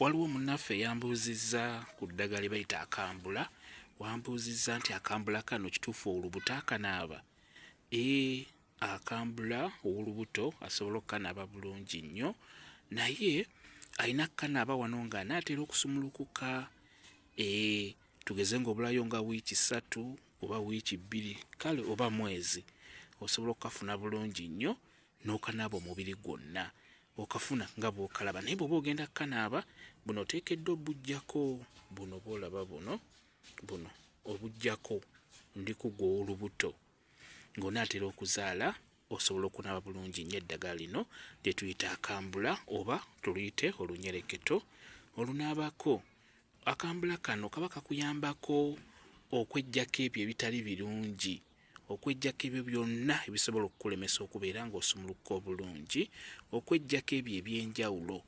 waliwo munaffe yambuuzizza ku ddagala ebayita akambula wambuuzizza nti akambula kano kituufu olubuto akanaaba ee akambula owolubuto asobole okukanaaba bulungi nnyo naye alina kukanaaba wano nga anaatera okusumulukuka ee tugeze ngaobulayo nga wiiki ssatu oba wiiki bbiri kale oba mwezi osobole okukafuna bulungi nnyo n'okanaaba omubiri gwonna okafuna nga bw'okalaba naye bw'oba ogenda kkanaaba buno oteekeddwa obujjako buno bwolaba buno buno obujjako ndikugwa olubuto ng'onaatera okuzaala osobola okunaaba bulungi nnyo eddagala lino lye tuyita akambula oba tuluyite olunyereketo olunaabako akambula kano kaba kakuyambako okweggyako ebyo ebitali birungi okwejjako ebyo byonna ebisobola okukulemesa okubeera ng'osumuluka obulungi okwejjako ebyo ebyenjawulo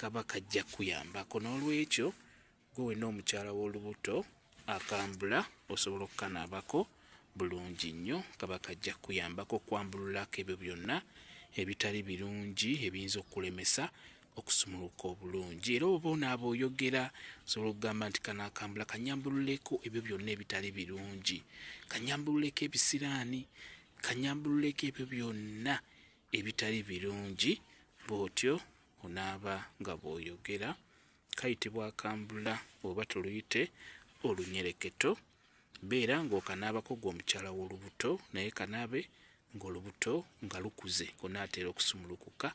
kabaka ajja kkuyambako n'olwekyo gwe wenna omukyala w'olubuto akambula osobola okukanaabako bulungi nnyo kabaka ajja kkuyambako okwambululako ebyo byonna ebitali birungi ebiyinza okukulemesa okusumuluka obulungi era oba onaaba oyogera osobola okugamba nti kano akambula kanyambululeko ebyo byonna ebitali birungi kanyambululeko ebisiraani kanyambululeko ebyo byonna ebitali birungi bwotyo onaaba nga bwoyogera kayitibwa akambula oba toluyite olunyereketo beera ngaokanaabako gwe omukyala w'olubuto naye kanaabe ng'olubuto nga lukuze onaatera okusumulukuka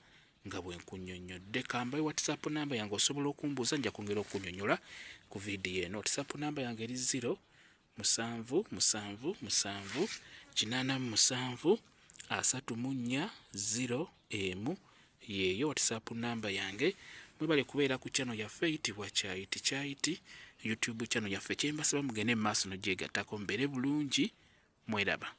nga bwe nkunyonnyodde kambayo whatsapp namba yange osobola okumbuuza nja kwongera okunyonyola ku vidiyo eno whatsapp namba yange eri 0787734m yeeyo whatsapp namba yange mwebale kubeera ku kyano yaffe eyitibwa kyayiti kyayiti youtube kyano yaffe kyembasaba mugende mu maaso nogyegattako mbeere bulungi mweraba